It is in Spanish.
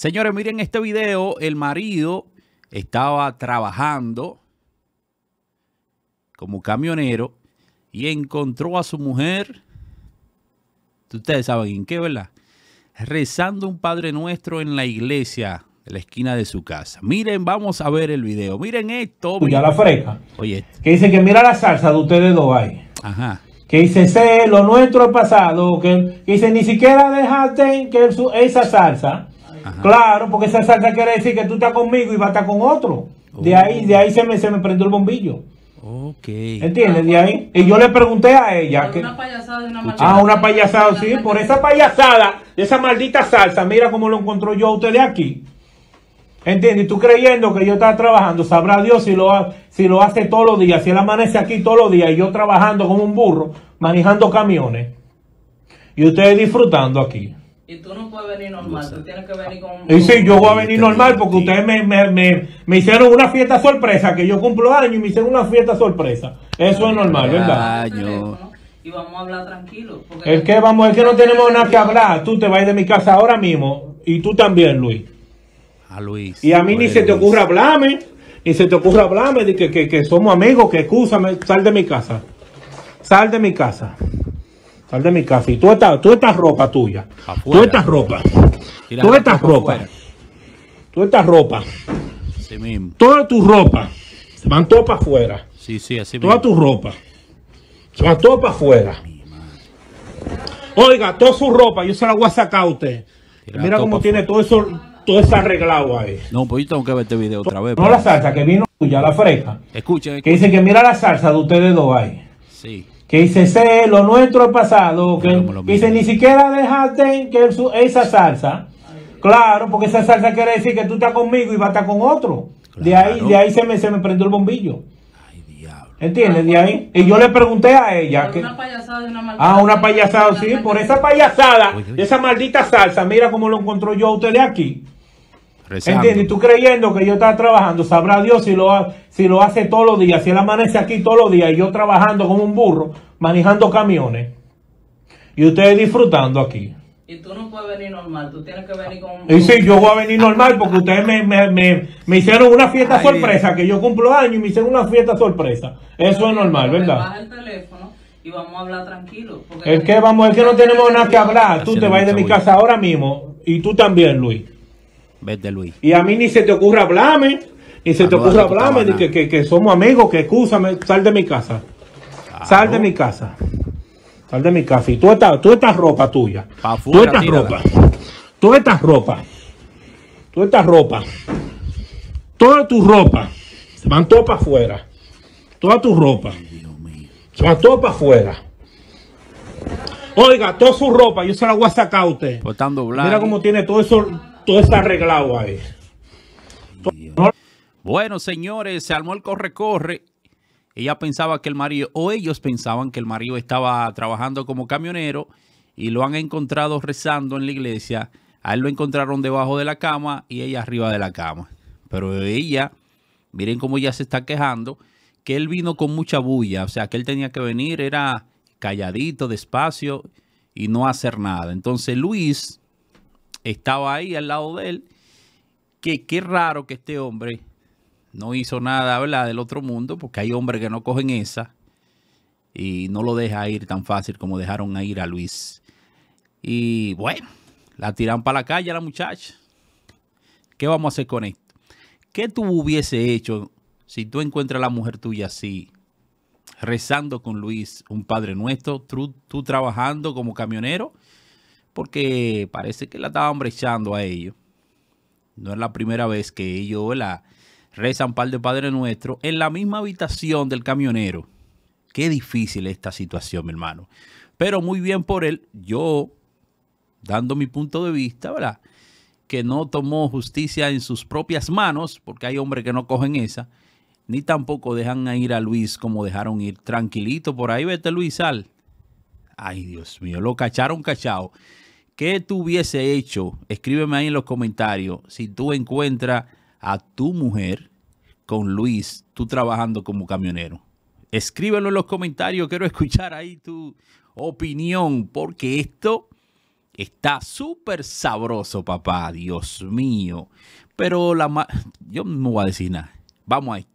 Señores, miren este video. El marido estaba trabajando como camionero y encontró a su mujer. Ustedes saben en qué, ¿verdad? Rezando un Padre Nuestro en la iglesia en la esquina de su casa. Miren, vamos a ver el video. Miren esto. a la fresca. Oye. Que dice que mira la salsa de ustedes dos ahí. Ajá. Que dice, sé lo nuestro pasado. Que, dice, ni siquiera dejaste que esa salsa Claro, porque esa salsa quiere decir que tú estás conmigo y va a estar con otro. De ahí, de ahí se me, se me prendió el bombillo. Ok. ¿Entiendes? De ahí. Y yo le pregunté a ella. que, una una Ah, una payasada, sí. Por esa payasada, esa maldita salsa, mira cómo lo encontró yo a ustedes aquí. ¿Entiendes? Y tú creyendo que yo estaba trabajando, sabrá Dios si lo, si lo hace todos los días, si él amanece aquí todos los días y yo trabajando como un burro, manejando camiones y ustedes disfrutando aquí. Y tú no puedes venir normal, tú tienes que venir con... Y sí, yo voy a venir normal porque ustedes me, hicieron una fiesta sorpresa, que yo cumplo años y me hicieron una fiesta sorpresa. Eso es normal, ¿verdad? Año. Y vamos a hablar tranquilo. es que vamos, es que no tenemos nada que hablar. Tú te vas de mi casa ahora mismo y tú también, Luis. A ah, Luis. Y a mí ni se te pues. ocurra hablarme, ni se te ocurra hablarme de que, somos amigos, que excusa. sal de mi casa. Sal de mi casa sal de mi casa. Y tú esta, tú esta ropa tuya, tú esta ropa, tú esta ropa, tú esta ropa, toda tu ropa, se van todas para afuera. Sí, sí, así toda tu ropa, se van todas para afuera. Oiga, toda su ropa, yo se la voy a sacar a usted. Mira cómo tiene todo eso, todo arreglado ahí. No, pues yo tengo que ver este video otra vez. No la salsa que vino tuya, la fresca. Escucha, Que dice que mira la salsa de ustedes dos ahí. Sí que dice, sé lo nuestro pasado, que, dice, ni siquiera dejaste que esa salsa. claro, porque esa salsa quiere decir que tú estás conmigo y va a estar con otro. De ahí, de ahí se me, se me prendió el bombillo. Ay, ¿Entiendes? De ahí. Y yo le pregunté a ella. una payasada una maldita. Ah, una payasada, sí. Por esa payasada, esa maldita salsa, mira cómo lo encontró yo a de aquí. ¿Entiendes? Y tú creyendo que yo estaba trabajando, sabrá Dios si lo, si lo hace todos los días, si él amanece aquí todos los días y yo trabajando como un burro, manejando camiones y ustedes disfrutando aquí. Y tú no puedes venir normal, tú tienes que venir con... Y sí, yo voy a venir normal porque ustedes me, me, me, hicieron una fiesta sorpresa, que yo cumplo años y me hicieron una fiesta sorpresa. Eso es normal, ¿verdad? Baja el teléfono y vamos a hablar tranquilo. es que vamos, es que no tenemos nada que hablar. Tú te vas de mi casa ahora mismo y tú también, Luis. Vete, Luis. Y a mí ni se te ocurra hablarme, ni se te ocurre hablarme que, que somos amigos, que escúchame, sal de mi casa. Sal de mi casa. Sal de mi casa. Y tú esta, esta ropa tuya. Tú esta ropa. Tú esta ropa. Tú esta ropa. Toda tu ropa. Se van todo para afuera. Toda tu ropa. Se van todo para afuera. Oiga, toda su ropa, yo se la voy a sacar a usted. Pues Mira cómo tiene todo eso, todo eso arreglado ahí. Bueno, señores, se armó el corre-corre ella pensaba que el marido, o ellos pensaban que el marido estaba trabajando como camionero y lo han encontrado rezando en la iglesia. A él lo encontraron debajo de la cama y ella arriba de la cama. Pero ella, miren cómo ella se está quejando, que él vino con mucha bulla. O sea, que él tenía que venir, era calladito, despacio y no hacer nada. Entonces Luis estaba ahí al lado de él. Que qué raro que este hombre no hizo nada ¿verdad? del otro mundo, porque hay hombres que no cogen esa y no lo deja ir tan fácil como dejaron a ir a Luis. Y bueno, la tiran para la calle a la muchacha. ¿Qué vamos a hacer con esto? ¿Qué tú hubiese hecho si tú encuentras a la mujer tuya así, rezando con Luis, un Padre Nuestro, tú, tú trabajando como camionero? Porque parece que la estaban brechando a ellos. No es la primera vez que ellos la reza un par de Padre Nuestro en la misma habitación del camionero. Qué difícil esta situación, mi hermano. Pero muy bien por él, yo, dando mi punto de vista, ¿verdad? Que no tomó justicia en sus propias manos, porque hay hombres que no cogen esa, ni tampoco dejan a ir a Luis como dejaron ir tranquilito por ahí, vete Luis, sal. Ay, Dios mío, lo cacharon cachado. ¿Qué tú hubiese hecho? Escríbeme ahí en los comentarios si tú encuentras a tu mujer con Luis, tú trabajando como camionero? Escríbelo en los comentarios, quiero escuchar ahí tu opinión, porque esto está súper sabroso, papá, Dios mío. Pero la yo no voy a decir nada. Vamos a esto.